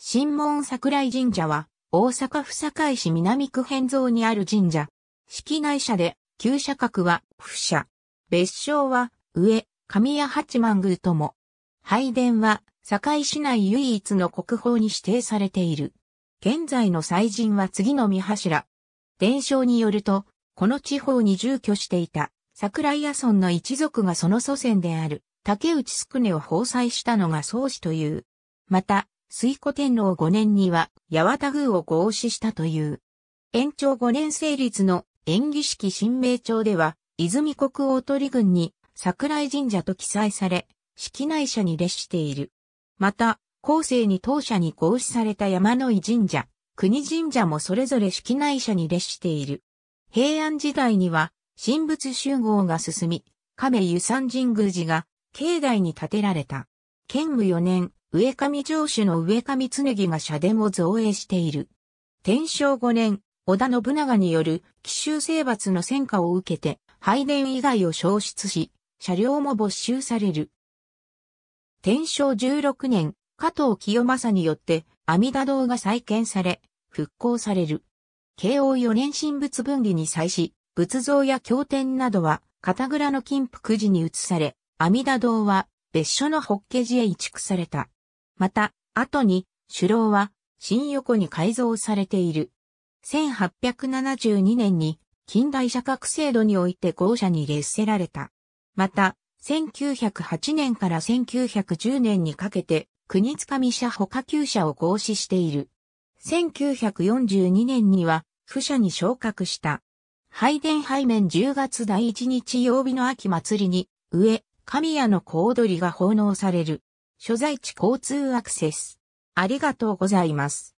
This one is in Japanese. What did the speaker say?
新門桜井神社は、大阪府堺市南区変造にある神社。式内社で、旧社格は、府社。別称は、上、神谷八幡宮とも。拝殿は、堺市内唯一の国宝に指定されている。現在の祭神は次の三柱。伝承によると、この地方に住居していた、桜井屋村の一族がその祖先である、竹内宿根を奉祭したのが宗師という。また、水古天皇5年には八幡宮を合祀したという。延長5年成立の演技式新名帳では、泉国大鳥郡に桜井神社と記載され、式内社に列している。また、後世に当社に合祀された山の井神社、国神社もそれぞれ式内社に列している。平安時代には、神仏集合が進み、亀湯山神宮寺が境内に建てられた。建武4年、上上城主の上上常が社殿を造営している。天正5年、織田信長による奇襲征伐の戦果を受けて、拝殿以外を消失し、車両も没収される。天正16年、加藤清正によって阿弥陀堂が再建され、復興される。慶応四年神仏分離に際し、仏像や経典などは、片倉の金福寺に移され、阿弥陀堂は別所の法華寺へ移築された。また、後に、首楼は、新横に改造されている。1872年に、近代社格制度において校舎に列せられた。また、1908年から1910年にかけて、国つかみ社保下級舎を合資している。1942年には、府社に昇格した。拝殿拝面10月第1日曜日の秋祭りに、上、神谷の小踊りが奉納される。所在地交通アクセス。ありがとうございます。